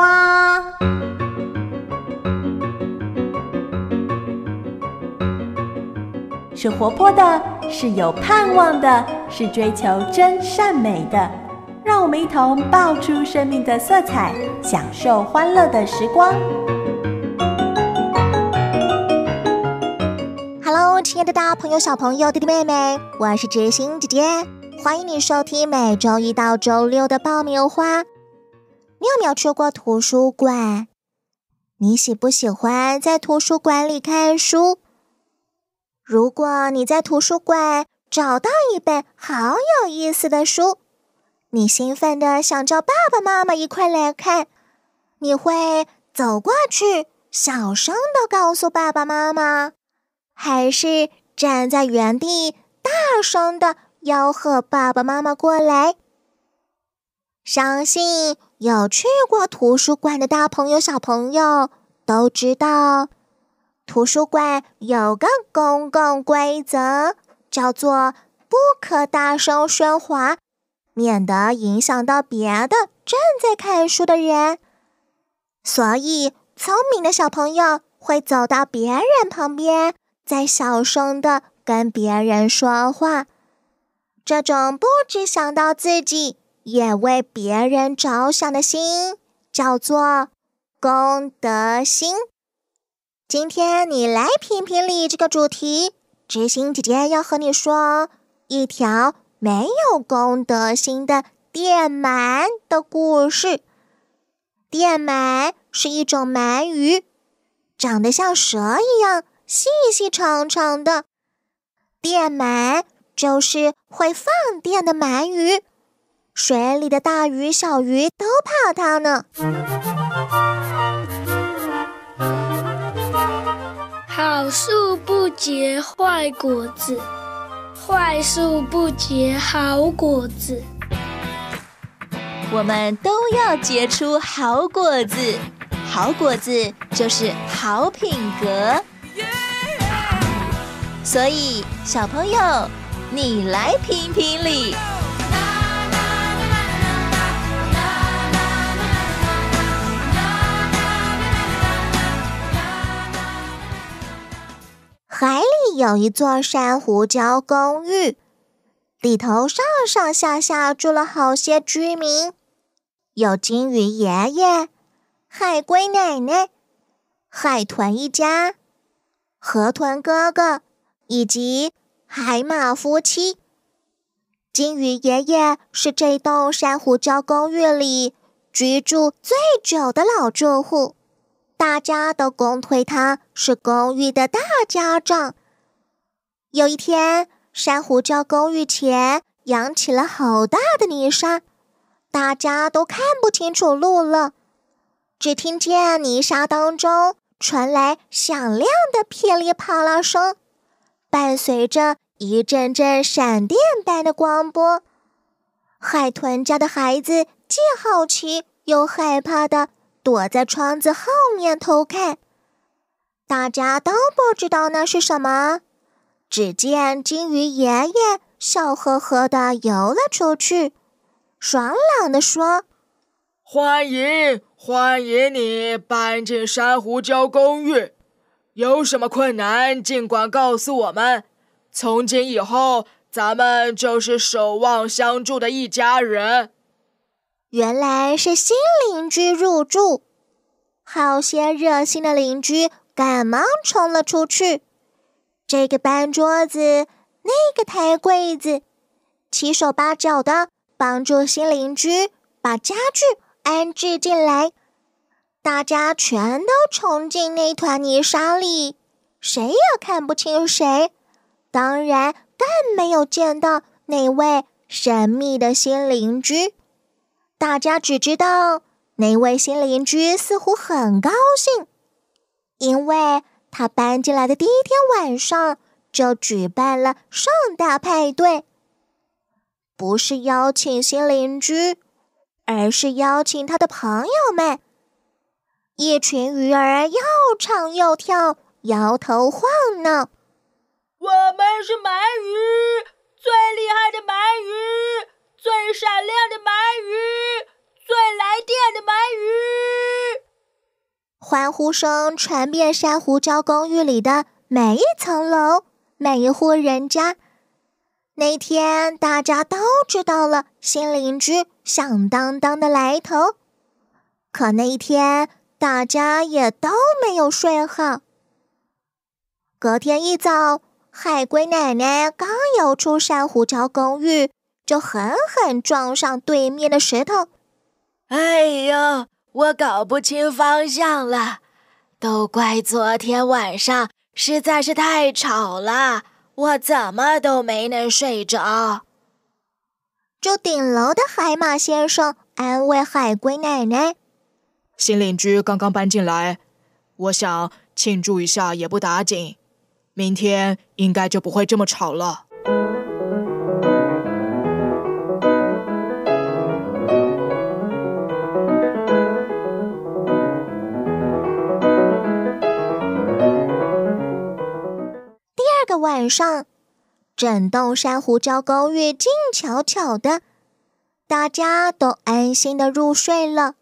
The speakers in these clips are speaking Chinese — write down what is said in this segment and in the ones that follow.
花是活泼的，是有盼望的，是追求真善美的。让我们一同爆出生命的色彩，享受欢乐的时光。Hello，亲爱的大朋友、小朋友、弟弟妹妹，我是知心姐姐，欢迎你收听每周一到周六的爆米花。你有没有去过图书馆？你喜不喜欢在图书馆里看书？如果你在图书馆找到一本好有意思的书，你兴奋的想叫爸爸妈妈一块来看，你会走过去小声的告诉爸爸妈妈，还是站在原地大声的吆喝爸爸妈妈过来？相信有去过图书馆的大朋友、小朋友都知道，图书馆有个公共规则，叫做不可大声喧哗，免得影响到别的正在看书的人。所以，聪明的小朋友会走到别人旁边，再小声的跟别人说话。这种不只想到自己。也为别人着想的心叫做功德心。今天你来评评理这个主题，知心姐姐要和你说一条没有功德心的电鳗的故事。电鳗是一种鳗鱼，长得像蛇一样细细长长的。电鳗就是会放电的鳗鱼。水里的大鱼小鱼都怕它呢。好树不结坏果子，坏树不结好果子。我们都要结出好果子，好果子就是好品格。所以，小朋友，你来评评理。海里有一座珊瑚礁公寓，里头上上下下住了好些居民，有金鱼爷爷、海龟奶奶、海豚一家、河豚哥哥，以及海马夫妻。金鱼爷爷是这栋珊瑚礁公寓里居住最久的老住户。大家都公推他是公寓的大家长。有一天，珊瑚礁公寓前扬起了好大的泥沙，大家都看不清楚路了。只听见泥沙当中传来响亮的噼里啪啦声，伴随着一阵阵闪电般的光波。海豚家的孩子既好奇又害怕的。躲在窗子后面偷看，大家都不知道那是什么。只见金鱼爷爷笑呵呵的游了出去，爽朗的说：“欢迎，欢迎你搬进珊瑚礁公寓。有什么困难尽管告诉我们。从今以后，咱们就是守望相助的一家人。”原来是新邻居入住，好些热心的邻居赶忙冲了出去，这个搬桌子，那个抬柜子，七手八脚的帮助新邻居把家具安置进来。大家全都冲进那团泥沙里，谁也看不清谁，当然更没有见到那位神秘的新邻居。大家只知道那位新邻居似乎很高兴，因为他搬进来的第一天晚上就举办了盛大派对。不是邀请新邻居，而是邀请他的朋友们。一群鱼儿又唱又跳，摇头晃脑。我们是鳗鱼，最厉害的鳗鱼。最闪亮的鳗鱼，最来电的鳗鱼，欢呼声传遍珊瑚礁公寓里的每一层楼、每一户人家。那天大家都知道了新邻居响当当的来头，可那一天大家也都没有睡好。隔天一早，海龟奶奶刚游出珊瑚礁公寓。就狠狠撞上对面的石头。哎呦，我搞不清方向了，都怪昨天晚上实在是太吵了，我怎么都没能睡着。住顶楼的海马先生安慰海龟奶奶：“新邻居刚刚搬进来，我想庆祝一下也不打紧，明天应该就不会这么吵了。”晚上，整栋珊瑚礁公寓静悄悄的，大家都安心的入睡了。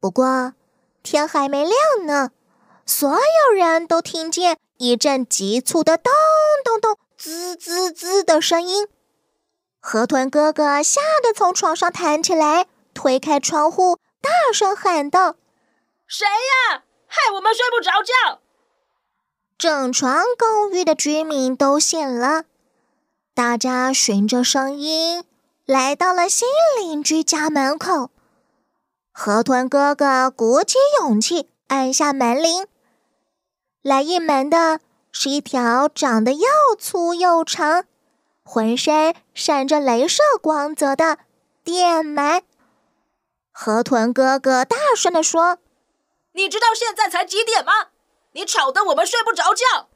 不过，天还没亮呢，所有人都听见一阵急促的“咚咚咚、滋滋滋”的声音。河豚哥哥吓得从床上弹起来，推开窗户，大声喊道：“谁呀？害我们睡不着觉！”整床公寓的居民都醒了，大家循着声音来到了新邻居家门口。河豚哥哥鼓起勇气按下门铃，来应门的是一条长得又粗又长、浑身闪着镭射光泽的电门。河豚哥哥大声地说：“你知道现在才几点吗？”你吵得我们睡不着觉。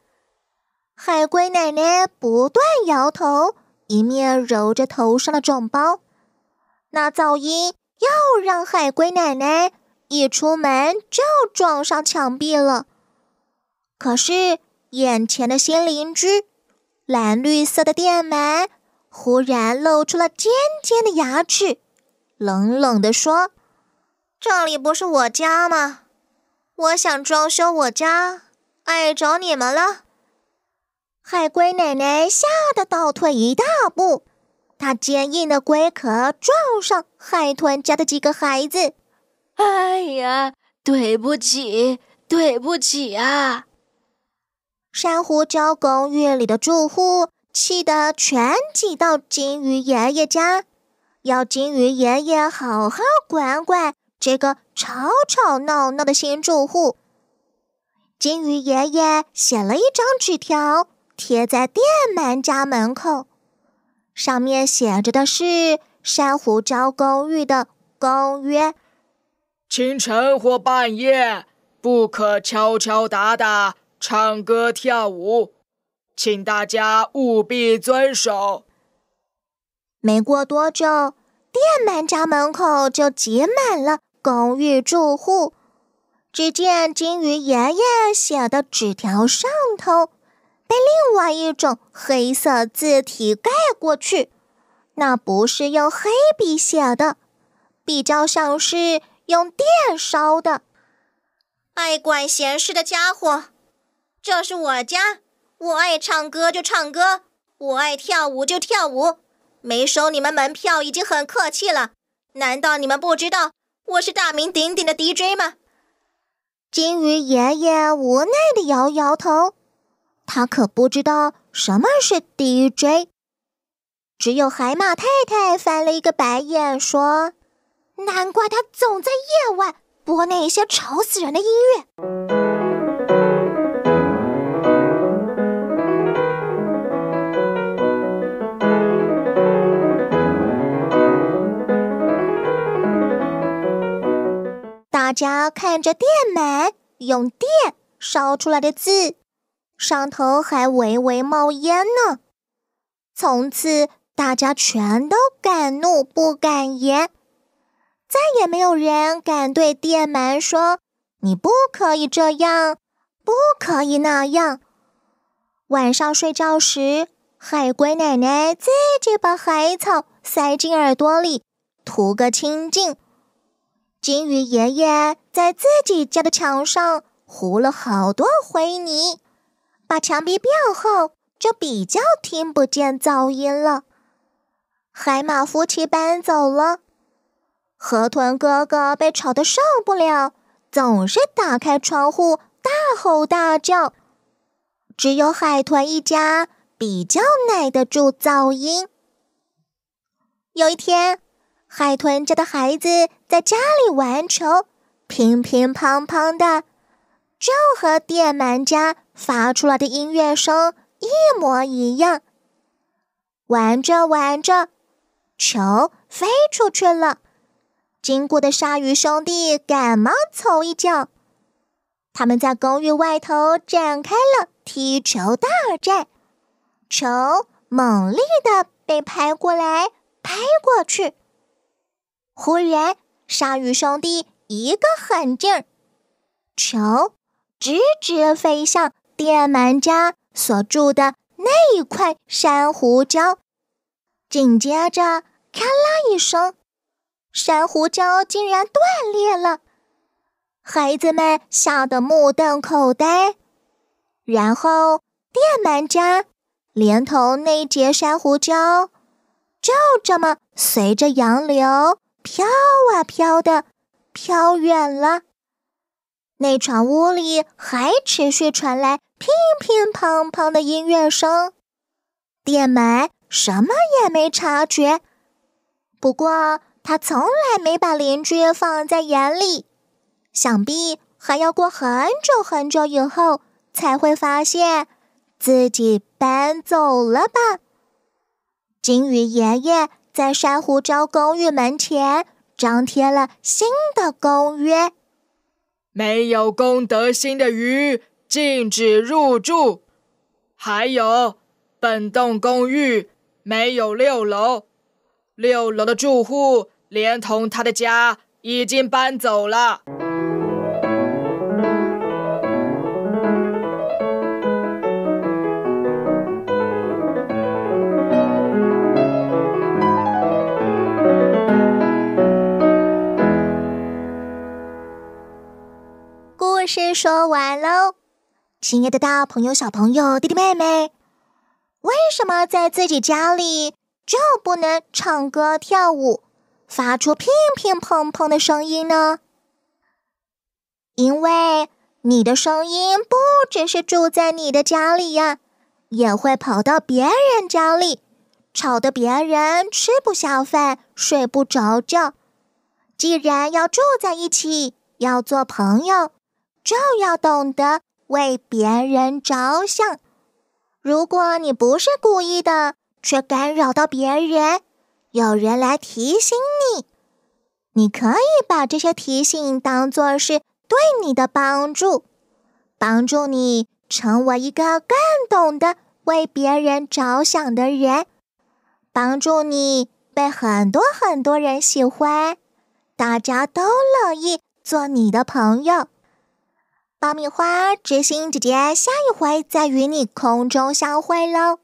海龟奶奶不断摇头，一面揉着头上的肿包。那噪音又让海龟奶奶一出门就撞上墙壁了。可是眼前的新邻居蓝绿色的电门忽然露出了尖尖的牙齿，冷冷地说：“这里不是我家吗？”我想装修我家，碍着你们了。海龟奶奶吓得倒退一大步，她坚硬的龟壳撞上海豚家的几个孩子。哎呀，对不起，对不起啊！珊瑚礁公寓里的住户气得全挤到金鱼爷爷家，要金鱼爷爷好好管管。这个吵吵闹闹的新住户，金鱼爷爷写了一张纸条贴在店门家门口，上面写着的是珊瑚礁公寓的公约：清晨或半夜不可敲敲打打、唱歌跳舞，请大家务必遵守。没过多久，店门家门口就挤满了。公寓住户，只见金鱼爷爷写的纸条上头被另外一种黑色字体盖过去，那不是用黑笔写的，比较像是用电烧的。爱管闲事的家伙，这是我家，我爱唱歌就唱歌，我爱跳舞就跳舞，没收你们门票已经很客气了，难道你们不知道？我是大名鼎鼎的 DJ 吗？金鱼爷爷无奈的摇摇头，他可不知道什么是 DJ。只有海马太太翻了一个白眼，说：“难怪他总在夜晚播那些吵死人的音乐。”家看着电鳗用电烧出来的字，上头还微微冒烟呢。从此，大家全都敢怒不敢言，再也没有人敢对电鳗说“你不可以这样，不可以那样”。晚上睡觉时，海龟奶奶自己把海草塞进耳朵里，图个清净。金鱼爷爷在自己家的墙上糊了好多灰泥，把墙壁变厚，就比较听不见噪音了。海马夫妻搬走了，河豚哥哥被吵得受不了，总是打开窗户大吼大叫。只有海豚一家比较耐得住噪音。有一天，海豚家的孩子。在家里玩球，乒乒乓乓的，就和电玩家发出来的音乐声一模一样。玩着玩着，球飞出去了，经过的鲨鱼兄弟赶忙凑一脚，他们在公寓外头展开了踢球大战，球猛烈的被拍过来拍过去，忽然。鲨鱼兄弟一个狠劲儿，球直直飞向电鳗家所住的那一块珊瑚礁，紧接着咔啦一声，珊瑚礁竟然断裂了。孩子们吓得目瞪口呆，然后电鳗家连同那节珊瑚礁，就这么随着洋流。飘啊飘的，飘远了。那场屋里还持续传来乒乒乓乓的音乐声。电门什么也没察觉。不过他从来没把邻居放在眼里。想必还要过很久很久以后才会发现自己搬走了吧？金鱼爷爷。在珊瑚礁公寓门前张贴了新的公约：没有公德心的鱼禁止入住。还有，本栋公寓没有六楼，六楼的住户连同他的家已经搬走了。是说完喽，亲爱的，大朋友、小朋友、弟弟妹妹，为什么在自己家里就不能唱歌跳舞，发出乒乒乓乓的声音呢？因为你的声音不只是住在你的家里呀，也会跑到别人家里，吵得别人吃不下饭、睡不着觉。既然要住在一起，要做朋友。就要懂得为别人着想。如果你不是故意的，却干扰到别人，有人来提醒你，你可以把这些提醒当做是对你的帮助，帮助你成为一个更懂得为别人着想的人，帮助你被很多很多人喜欢，大家都乐意做你的朋友。爆米花，知心姐姐，下一回再与你空中相会喽，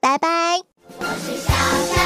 拜拜。我是小